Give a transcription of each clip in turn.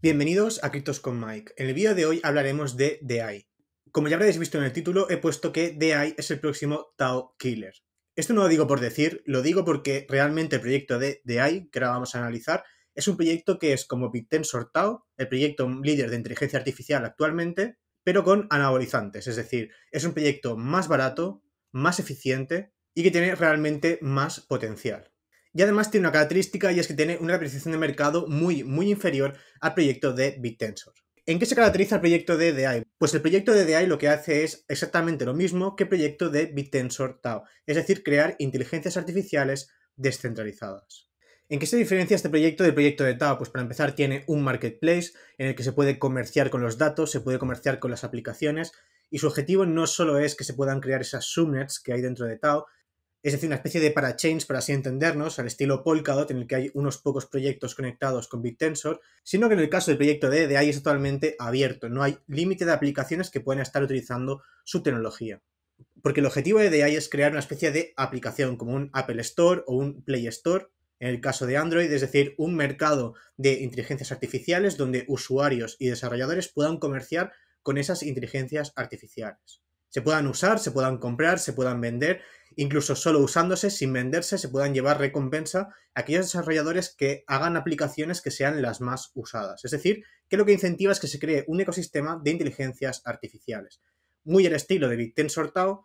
Bienvenidos a Criptos con Mike. En el vídeo de hoy hablaremos de DAI. Como ya habréis visto en el título, he puesto que DAI es el próximo Tao Killer. Esto no lo digo por decir, lo digo porque realmente el proyecto de DAI, que ahora vamos a analizar, es un proyecto que es como BitTensor Tao, el proyecto líder de inteligencia artificial actualmente, pero con anabolizantes. Es decir, es un proyecto más barato, más eficiente y que tiene realmente más potencial. Y además tiene una característica y es que tiene una apreciación de mercado muy, muy inferior al proyecto de BitTensor. ¿En qué se caracteriza el proyecto de DDI? Pues el proyecto de DDI lo que hace es exactamente lo mismo que el proyecto de BitTensor Tau, es decir, crear inteligencias artificiales descentralizadas. ¿En qué se diferencia este proyecto del proyecto de Tau? Pues para empezar tiene un marketplace en el que se puede comerciar con los datos, se puede comerciar con las aplicaciones y su objetivo no solo es que se puedan crear esas subnets que hay dentro de Tau, es decir, una especie de parachains, para así entendernos, al estilo Polkadot, en el que hay unos pocos proyectos conectados con Tensor, sino que en el caso del proyecto de EDI es totalmente abierto, no hay límite de aplicaciones que puedan estar utilizando su tecnología. Porque el objetivo de EDI es crear una especie de aplicación, como un Apple Store o un Play Store, en el caso de Android, es decir, un mercado de inteligencias artificiales donde usuarios y desarrolladores puedan comerciar con esas inteligencias artificiales se puedan usar, se puedan comprar, se puedan vender Incluso solo usándose, sin venderse, se puedan llevar recompensa a aquellos desarrolladores que hagan aplicaciones que sean las más usadas. Es decir, que lo que incentiva es que se cree un ecosistema de inteligencias artificiales. Muy al estilo de Ten Sortao,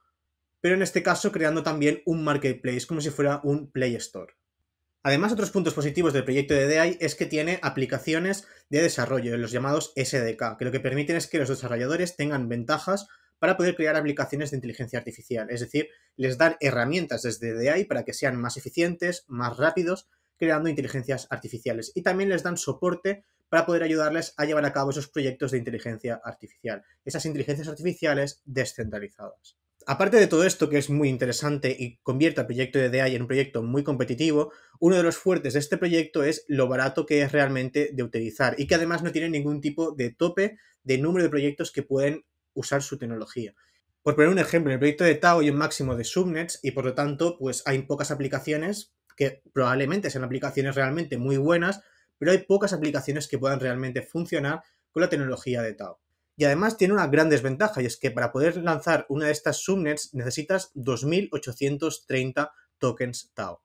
pero en este caso creando también un marketplace, como si fuera un Play Store. Además, otros puntos positivos del proyecto de DAI es que tiene aplicaciones de desarrollo, los llamados SDK, que lo que permiten es que los desarrolladores tengan ventajas para poder crear aplicaciones de inteligencia artificial. Es decir, les dan herramientas desde DAI para que sean más eficientes, más rápidos, creando inteligencias artificiales. Y también les dan soporte para poder ayudarles a llevar a cabo esos proyectos de inteligencia artificial, esas inteligencias artificiales descentralizadas. Aparte de todo esto, que es muy interesante y convierte al proyecto de DAI en un proyecto muy competitivo, uno de los fuertes de este proyecto es lo barato que es realmente de utilizar y que además no tiene ningún tipo de tope de número de proyectos que pueden usar su tecnología. Por poner un ejemplo, en el proyecto de Tao hay un máximo de subnets y por lo tanto, pues hay pocas aplicaciones que probablemente sean aplicaciones realmente muy buenas, pero hay pocas aplicaciones que puedan realmente funcionar con la tecnología de Tao. Y además tiene una gran desventaja y es que para poder lanzar una de estas subnets necesitas 2830 tokens Tao.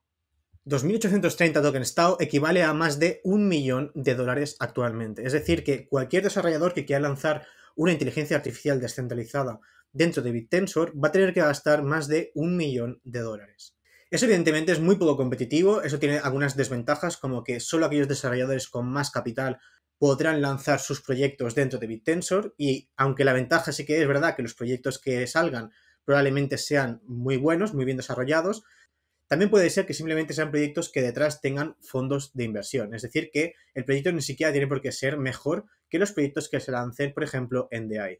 2.830 tokens TAO equivale a más de un millón de dólares actualmente. Es decir, que cualquier desarrollador que quiera lanzar una inteligencia artificial descentralizada dentro de BitTensor va a tener que gastar más de un millón de dólares. Eso evidentemente es muy poco competitivo, eso tiene algunas desventajas como que solo aquellos desarrolladores con más capital podrán lanzar sus proyectos dentro de BitTensor y aunque la ventaja sí que es verdad que los proyectos que salgan probablemente sean muy buenos, muy bien desarrollados, también puede ser que simplemente sean proyectos que detrás tengan fondos de inversión, es decir, que el proyecto ni siquiera tiene por qué ser mejor que los proyectos que se lancen, por ejemplo, en DI.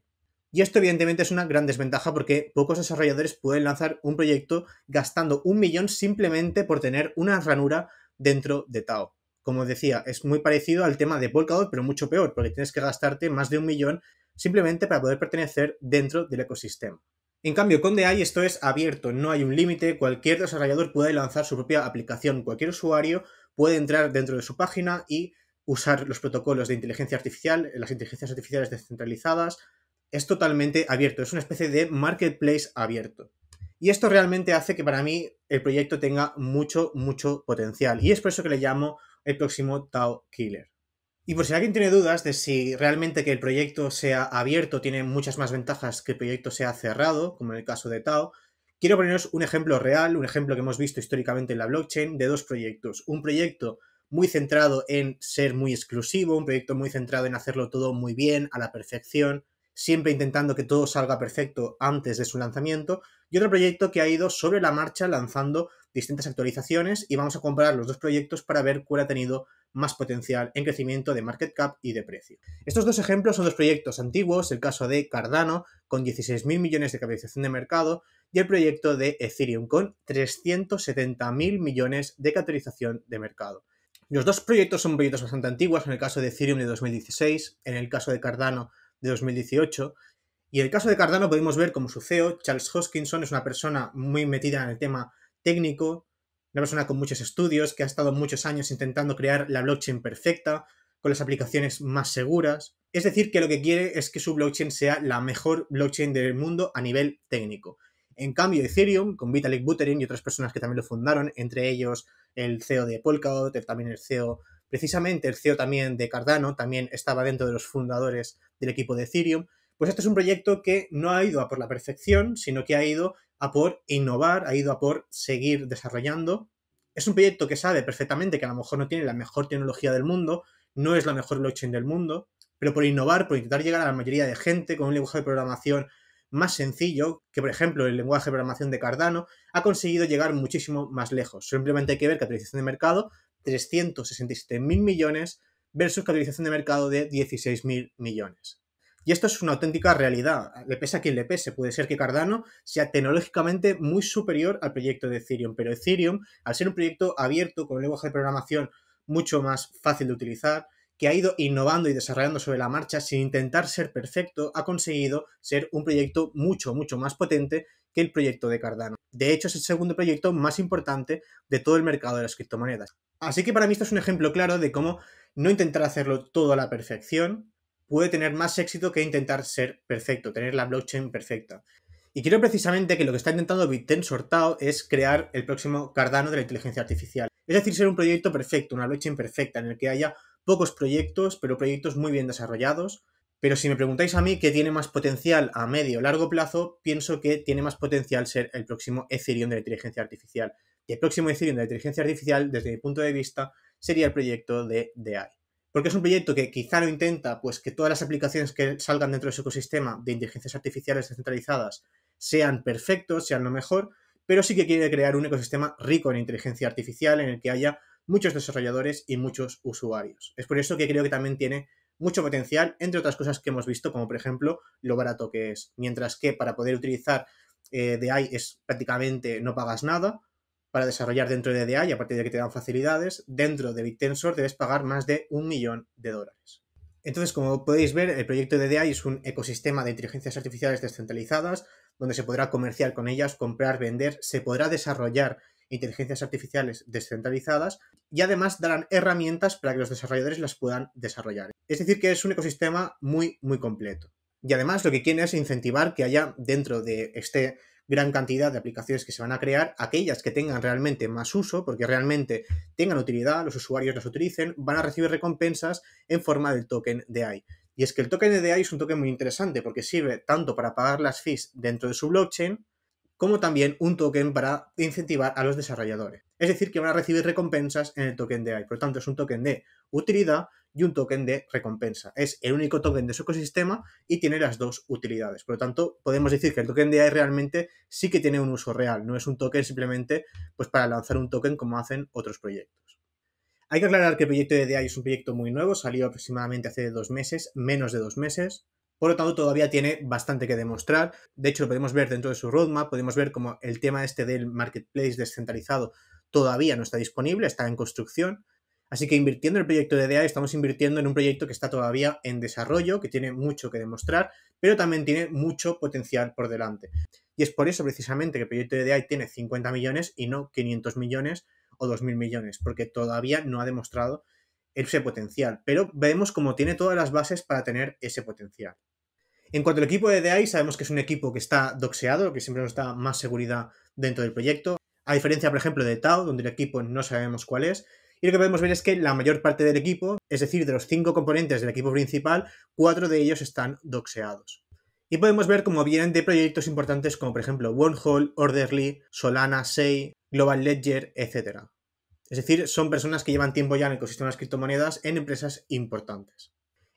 Y esto evidentemente es una gran desventaja porque pocos desarrolladores pueden lanzar un proyecto gastando un millón simplemente por tener una ranura dentro de Tao. Como decía, es muy parecido al tema de Polkadot, pero mucho peor, porque tienes que gastarte más de un millón simplemente para poder pertenecer dentro del ecosistema. En cambio, con DAI esto es abierto, no hay un límite, cualquier desarrollador puede lanzar su propia aplicación, cualquier usuario puede entrar dentro de su página y usar los protocolos de inteligencia artificial, eh, las inteligencias artificiales descentralizadas. Es totalmente abierto, es una especie de marketplace abierto. Y esto realmente hace que para mí el proyecto tenga mucho, mucho potencial. Y es por eso que le llamo el próximo Tao Killer. Y por si alguien tiene dudas de si realmente que el proyecto sea abierto tiene muchas más ventajas que el proyecto sea cerrado, como en el caso de Tao, quiero poneros un ejemplo real, un ejemplo que hemos visto históricamente en la blockchain de dos proyectos. Un proyecto muy centrado en ser muy exclusivo, un proyecto muy centrado en hacerlo todo muy bien, a la perfección, siempre intentando que todo salga perfecto antes de su lanzamiento, y otro proyecto que ha ido sobre la marcha lanzando distintas actualizaciones y vamos a comparar los dos proyectos para ver cuál ha tenido más potencial en crecimiento de market cap y de precio. Estos dos ejemplos son dos proyectos antiguos, el caso de Cardano con 16.000 millones de capitalización de mercado y el proyecto de Ethereum con 370.000 millones de capitalización de mercado. Los dos proyectos son proyectos bastante antiguos, en el caso de Ethereum de 2016, en el caso de Cardano de 2018, y en el caso de Cardano podemos ver como su CEO, Charles Hoskinson, es una persona muy metida en el tema técnico, una persona con muchos estudios, que ha estado muchos años intentando crear la blockchain perfecta, con las aplicaciones más seguras. Es decir, que lo que quiere es que su blockchain sea la mejor blockchain del mundo a nivel técnico. En cambio, Ethereum, con Vitalik Buterin y otras personas que también lo fundaron, entre ellos el CEO de Polkadot, también el CEO, precisamente el CEO también de Cardano, también estaba dentro de los fundadores del equipo de Ethereum, pues este es un proyecto que no ha ido a por la perfección, sino que ha ido a por innovar, ha ido a por seguir desarrollando. Es un proyecto que sabe perfectamente que a lo mejor no tiene la mejor tecnología del mundo, no es la mejor blockchain del mundo, pero por innovar, por intentar llegar a la mayoría de gente con un lenguaje de programación más sencillo que, por ejemplo, el lenguaje de programación de Cardano, ha conseguido llegar muchísimo más lejos. Simplemente hay que ver capitalización de mercado 367.000 millones versus capitalización de mercado de 16.000 millones. Y esto es una auténtica realidad. Le pese a quien le pese, puede ser que Cardano sea tecnológicamente muy superior al proyecto de Ethereum, pero Ethereum, al ser un proyecto abierto con un lenguaje de programación mucho más fácil de utilizar, que ha ido innovando y desarrollando sobre la marcha sin intentar ser perfecto, ha conseguido ser un proyecto mucho, mucho más potente que el proyecto de Cardano. De hecho, es el segundo proyecto más importante de todo el mercado de las criptomonedas. Así que para mí esto es un ejemplo claro de cómo no intentar hacerlo todo a la perfección puede tener más éxito que intentar ser perfecto, tener la blockchain perfecta. Y quiero precisamente que lo que está intentando BitTensor Sortado es crear el próximo Cardano de la inteligencia artificial. Es decir, ser un proyecto perfecto, una blockchain perfecta, en el que haya pocos proyectos, pero proyectos muy bien desarrollados. Pero si me preguntáis a mí qué tiene más potencial a medio o largo plazo, pienso que tiene más potencial ser el próximo Ethereum de la inteligencia artificial. Y el próximo Ethereum de la inteligencia artificial, desde mi punto de vista, sería el proyecto de DAI. Porque es un proyecto que quizá no intenta, pues que todas las aplicaciones que salgan dentro de su ecosistema de inteligencias artificiales descentralizadas sean perfectos, sean lo mejor, pero sí que quiere crear un ecosistema rico en inteligencia artificial en el que haya muchos desarrolladores y muchos usuarios. Es por eso que creo que también tiene mucho potencial, entre otras cosas que hemos visto, como por ejemplo lo barato que es. Mientras que para poder utilizar eh, es prácticamente no pagas nada para desarrollar dentro de DI, a partir de que te dan facilidades, dentro de BitTensor debes pagar más de un millón de dólares. Entonces, como podéis ver, el proyecto de DI es un ecosistema de inteligencias artificiales descentralizadas, donde se podrá comerciar con ellas, comprar, vender, se podrá desarrollar inteligencias artificiales descentralizadas y además darán herramientas para que los desarrolladores las puedan desarrollar. Es decir, que es un ecosistema muy, muy completo. Y además lo que quieren es incentivar que haya dentro de esta gran cantidad de aplicaciones que se van a crear, aquellas que tengan realmente más uso, porque realmente tengan utilidad, los usuarios las utilicen, van a recibir recompensas en forma del token de AI. Y es que el token de AI es un token muy interesante porque sirve tanto para pagar las fees dentro de su blockchain, como también un token para incentivar a los desarrolladores. Es decir, que van a recibir recompensas en el token de AI. Por lo tanto, es un token de utilidad y un token de recompensa. Es el único token de su ecosistema y tiene las dos utilidades. Por lo tanto, podemos decir que el token de AI realmente sí que tiene un uso real. No es un token simplemente pues, para lanzar un token como hacen otros proyectos. Hay que aclarar que el proyecto de AI es un proyecto muy nuevo, salió aproximadamente hace dos meses, menos de dos meses. Por lo tanto, todavía tiene bastante que demostrar. De hecho, lo podemos ver dentro de su roadmap, podemos ver cómo el tema este del marketplace descentralizado todavía no está disponible, está en construcción. Así que invirtiendo en el proyecto de DAI estamos invirtiendo en un proyecto que está todavía en desarrollo, que tiene mucho que demostrar, pero también tiene mucho potencial por delante. Y es por eso precisamente que el proyecto de DAI tiene 50 millones y no 500 millones o 2.000 millones, porque todavía no ha demostrado ese potencial, pero vemos cómo tiene todas las bases para tener ese potencial. En cuanto al equipo de DAI, sabemos que es un equipo que está doxeado, que siempre nos da más seguridad dentro del proyecto, a diferencia, por ejemplo, de TAO, donde el equipo no sabemos cuál es. Y lo que podemos ver es que la mayor parte del equipo, es decir, de los cinco componentes del equipo principal, cuatro de ellos están doxeados. Y podemos ver cómo vienen de proyectos importantes como, por ejemplo, Wormhole, Orderly, Solana, Sei, Global Ledger, etc. Es decir, son personas que llevan tiempo ya en el ecosistema de las criptomonedas en empresas importantes.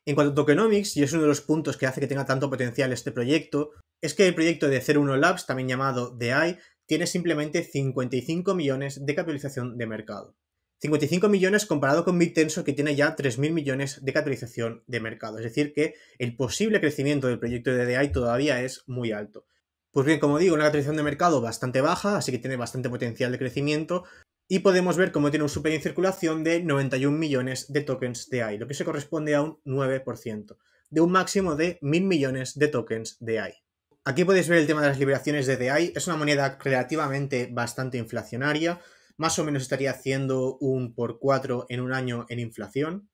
En cuanto a tokenomics, y es uno de los puntos que hace que tenga tanto potencial este proyecto, es que el proyecto de 01 Labs, también llamado dai tiene simplemente 55 millones de capitalización de mercado. 55 millones comparado con BitTensor que tiene ya 3.000 millones de capitalización de mercado. Es decir, que el posible crecimiento del proyecto de dai todavía es muy alto. Pues bien, como digo, una capitalización de mercado bastante baja, así que tiene bastante potencial de crecimiento, y podemos ver cómo tiene un super en circulación de 91 millones de tokens de AI, lo que se corresponde a un 9%, de un máximo de 1.000 millones de tokens de AI. Aquí podéis ver el tema de las liberaciones de DAI. Es una moneda relativamente bastante inflacionaria. Más o menos estaría haciendo un por 4 en un año en inflación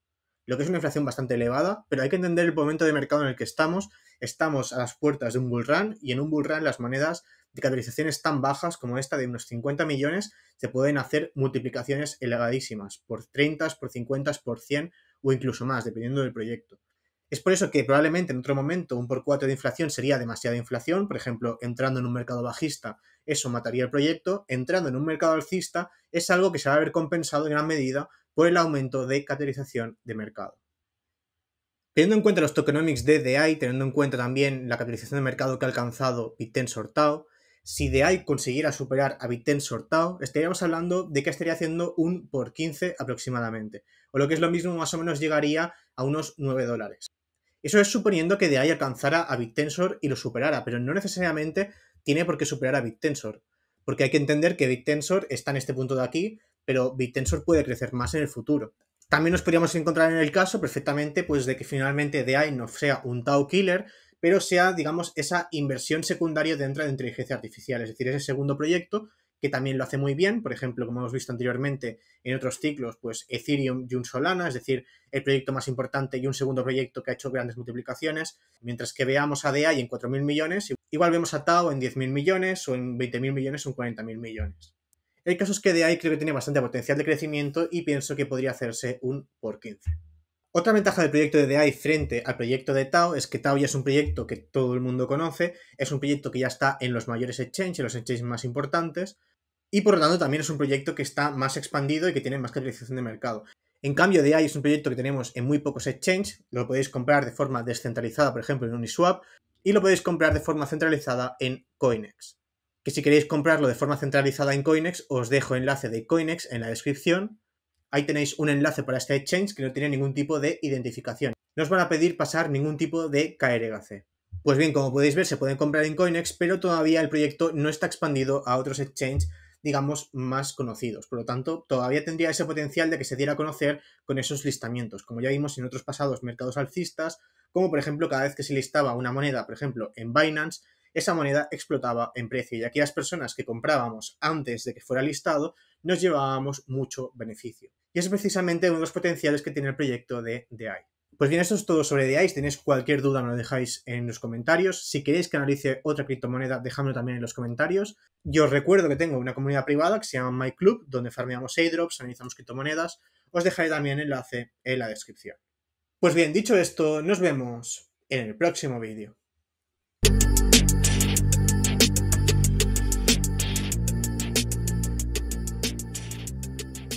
lo que es una inflación bastante elevada, pero hay que entender el momento de mercado en el que estamos. Estamos a las puertas de un bull run y en un bull run las monedas de catalizaciones tan bajas como esta de unos 50 millones se pueden hacer multiplicaciones elevadísimas, por 30, por 50, por 100 o incluso más, dependiendo del proyecto. Es por eso que probablemente en otro momento un por cuatro de inflación sería demasiada inflación, por ejemplo, entrando en un mercado bajista, eso mataría el proyecto, entrando en un mercado alcista es algo que se va a ver compensado en gran medida por el aumento de capitalización de mercado. Teniendo en cuenta los tokenomics de DAI, teniendo en cuenta también la capitalización de mercado que ha alcanzado BitTensor Tau, si DeAI consiguiera superar a BitTensor Tao, estaríamos hablando de que estaría haciendo un por 15 aproximadamente, o lo que es lo mismo, más o menos llegaría a unos 9 dólares. Eso es suponiendo que DeAI alcanzara a BitTensor y lo superara, pero no necesariamente tiene por qué superar a BitTensor, porque hay que entender que BitTensor está en este punto de aquí, pero BitTensor puede crecer más en el futuro. También nos podríamos encontrar en el caso perfectamente pues, de que finalmente DAI no sea un Tau Killer, pero sea, digamos, esa inversión secundaria dentro de inteligencia artificial, es decir, ese segundo proyecto que también lo hace muy bien, por ejemplo, como hemos visto anteriormente en otros ciclos, pues Ethereum y un Solana, es decir, el proyecto más importante y un segundo proyecto que ha hecho grandes multiplicaciones, mientras que veamos a DAI en 4.000 millones, igual vemos a Tau en 10.000 millones o en 20.000 millones o en 40.000 millones. El caso es que de creo que tiene bastante potencial de crecimiento y pienso que podría hacerse un por 15. Otra ventaja del proyecto de DAI frente al proyecto de Tao es que Tao ya es un proyecto que todo el mundo conoce, es un proyecto que ya está en los mayores exchanges, en los exchanges más importantes, y por lo tanto también es un proyecto que está más expandido y que tiene más capitalización de mercado. En cambio, DAI es un proyecto que tenemos en muy pocos exchanges, lo podéis comprar de forma descentralizada, por ejemplo, en Uniswap, y lo podéis comprar de forma centralizada en Coinex si queréis comprarlo de forma centralizada en Coinex, os dejo enlace de Coinex en la descripción. Ahí tenéis un enlace para este exchange que no tiene ningún tipo de identificación. No os van a pedir pasar ningún tipo de KRGC. Pues bien, como podéis ver, se pueden comprar en Coinex, pero todavía el proyecto no está expandido a otros exchanges, digamos, más conocidos. Por lo tanto, todavía tendría ese potencial de que se diera a conocer con esos listamientos, como ya vimos en otros pasados mercados alcistas, como por ejemplo cada vez que se listaba una moneda, por ejemplo, en Binance, esa moneda explotaba en precio y aquellas personas que comprábamos antes de que fuera listado nos llevábamos mucho beneficio. Y es precisamente uno de los potenciales que tiene el proyecto de DAI. Pues bien, esto es todo sobre DAI. Si tenéis cualquier duda, me lo dejáis en los comentarios. Si queréis que analice otra criptomoneda, dejadmelo también en los comentarios. Yo os recuerdo que tengo una comunidad privada que se llama MyClub, Club, donde farmeamos airdrops, analizamos criptomonedas. Os dejaré también el enlace en la descripción. Pues bien, dicho esto, nos vemos en el próximo vídeo.